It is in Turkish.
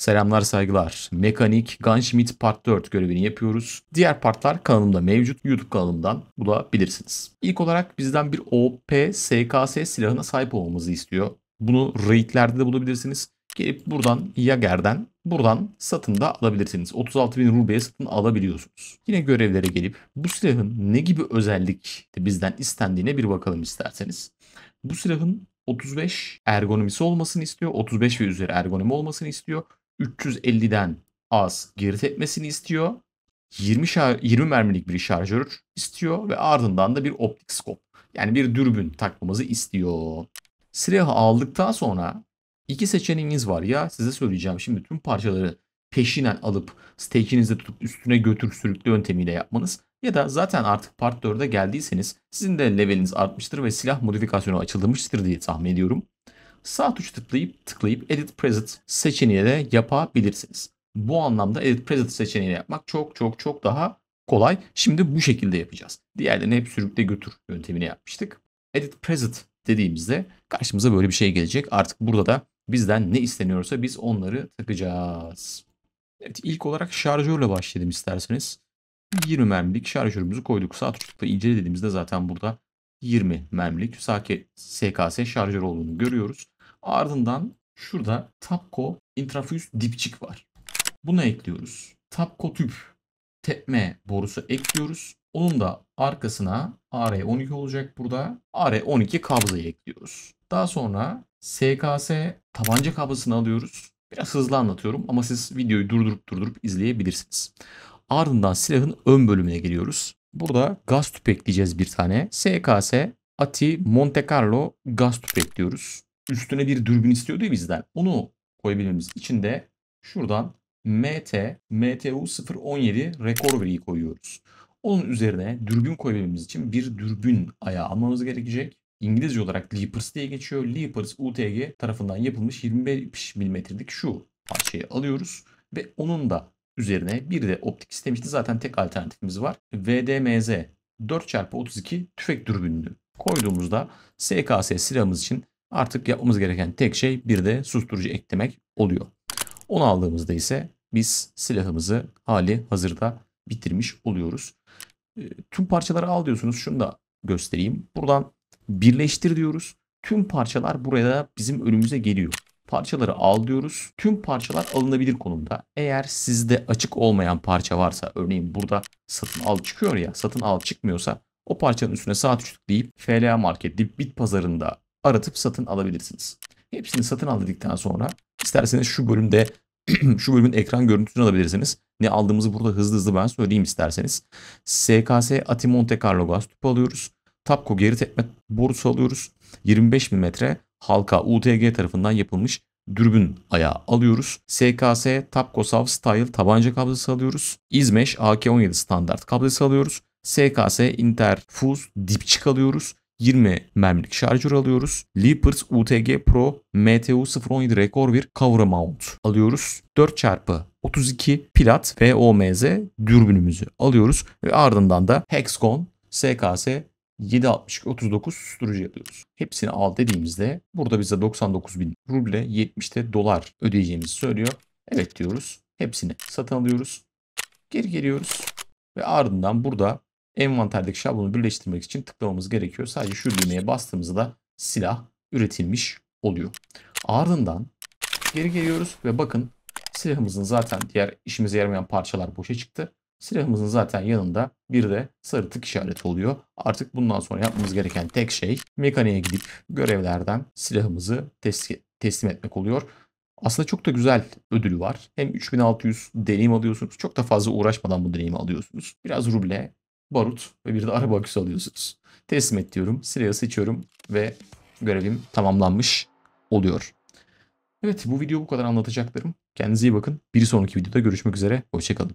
Selamlar saygılar. Mekanik Gunschmidt Part 4 görevini yapıyoruz. Diğer partlar kanalımda mevcut. YouTube kanalımdan bulabilirsiniz. İlk olarak bizden bir OP SKS silahına sahip olmamızı istiyor. Bunu raidlerde de bulabilirsiniz. Gelip buradan Yager'den buradan satın da alabilirsiniz. 36.000 rubleye satın alabiliyorsunuz. Yine görevlere gelip bu silahın ne gibi özellik bizden istendiğine bir bakalım isterseniz. Bu silahın 35 ergonomisi olmasını istiyor. 35 ve üzeri ergonomi olmasını istiyor. 350'den az geri tepmesini istiyor. 20, şar- 20 mermilik bir şarjör istiyor ve ardından da bir optik skop yani bir dürbün takmamızı istiyor. Silahı aldıktan sonra iki seçeneğiniz var ya size söyleyeceğim. Şimdi tüm parçaları peşinen alıp stake'inizde tutup üstüne götür sürüklü yöntemiyle yapmanız ya da zaten artık part 4'e geldiyseniz sizin de leveliniz artmıştır ve silah modifikasyonu açılmıştır diye tahmin ediyorum sağ tuş tıklayıp tıklayıp Edit Preset seçeneğine de yapabilirsiniz. Bu anlamda Edit Preset seçeneğini yapmak çok çok çok daha kolay. Şimdi bu şekilde yapacağız. Diğerlerini hep sürükle götür yöntemini yapmıştık. Edit Preset dediğimizde karşımıza böyle bir şey gelecek. Artık burada da bizden ne isteniyorsa biz onları takacağız. Evet ilk olarak şarjörle başlayalım isterseniz. 20 mermilik şarjörümüzü koyduk. Sağ tuşlukla incele dediğimizde zaten burada 20 memlik SKS şarjör olduğunu görüyoruz. Ardından şurada Tapco intrafüs dipçik var. Buna ekliyoruz. Tapco tüp tepme borusu ekliyoruz. Onun da arkasına AR12 olacak burada. AR12 kabzayı ekliyoruz. Daha sonra SKS tabanca kabzasını alıyoruz. Biraz hızlı anlatıyorum ama siz videoyu durdurup durdurup izleyebilirsiniz. Ardından silahın ön bölümüne geliyoruz. Burada gaz tüp ekleyeceğiz bir tane. SKS Ati Monte Carlo gaz tüp ekliyoruz. Üstüne bir dürbün istiyordu ya bizden. Onu koyabilmemiz için de şuradan MT, MTU 017 rekor veriyi koyuyoruz. Onun üzerine dürbün koyabilmemiz için bir dürbün ayağı almamız gerekecek. İngilizce olarak Leapers diye geçiyor. Leapers UTG tarafından yapılmış 25 milimetrelik şu parçayı alıyoruz ve onun da üzerine bir de optik istemişti. Zaten tek alternatifimiz var. VDMZ 4x32 tüfek dürbünlü koyduğumuzda SKS silahımız için artık yapmamız gereken tek şey bir de susturucu eklemek oluyor. Onu aldığımızda ise biz silahımızı hali hazırda bitirmiş oluyoruz. Ee, tüm parçaları al diyorsunuz. Şunu da göstereyim. Buradan birleştir diyoruz. Tüm parçalar buraya bizim önümüze geliyor. Parçaları al diyoruz. Tüm parçalar alınabilir konumda. Eğer sizde açık olmayan parça varsa örneğin burada satın al çıkıyor ya satın al çıkmıyorsa o parçanın üstüne sağ deyip, FLA Market deyip bit pazarında aratıp satın alabilirsiniz. Hepsini satın al dedikten sonra isterseniz şu bölümde şu bölümün ekran görüntüsünü alabilirsiniz. Ne aldığımızı burada hızlı hızlı ben söyleyeyim isterseniz. SKS Ati Monte Carlo gaz tüpü alıyoruz. Tapco geri tepme borusu alıyoruz. 25 mm halka UTG tarafından yapılmış dürbün ayağı alıyoruz. SKS Tapkosav Style tabanca kablosu alıyoruz. İzmeş AK-17 standart kablosu alıyoruz. SKS Interfuz dipçik alıyoruz. 20 mermilik şarjör alıyoruz. Leapers UTG Pro MTU 017 Rekor 1 Cover Mount alıyoruz. 4x32 plat VOMZ dürbünümüzü alıyoruz. Ve ardından da Hexcon SKS 7.62 39 susturucu yapıyoruz. Hepsini al dediğimizde burada bize 99.000 ruble de dolar ödeyeceğimizi söylüyor. Evet diyoruz. Hepsini satın alıyoruz. Geri geliyoruz. Ve ardından burada envanterdeki şablonu birleştirmek için tıklamamız gerekiyor. Sadece şu düğmeye bastığımızda silah üretilmiş oluyor. Ardından geri geliyoruz ve bakın silahımızın zaten diğer işimize yaramayan parçalar boşa çıktı. Silahımızın zaten yanında bir de sarı tık işareti oluyor. Artık bundan sonra yapmamız gereken tek şey mekaniğe gidip görevlerden silahımızı teslim etmek oluyor. Aslında çok da güzel ödülü var. Hem 3600 deneyim alıyorsunuz. Çok da fazla uğraşmadan bu deneyimi alıyorsunuz. Biraz ruble, barut ve bir de araba aküsü alıyorsunuz. Teslim et diyorum. Silahı seçiyorum ve görevim tamamlanmış oluyor. Evet bu video bu kadar anlatacaklarım. Kendinize iyi bakın. Bir sonraki videoda görüşmek üzere. Hoşçakalın.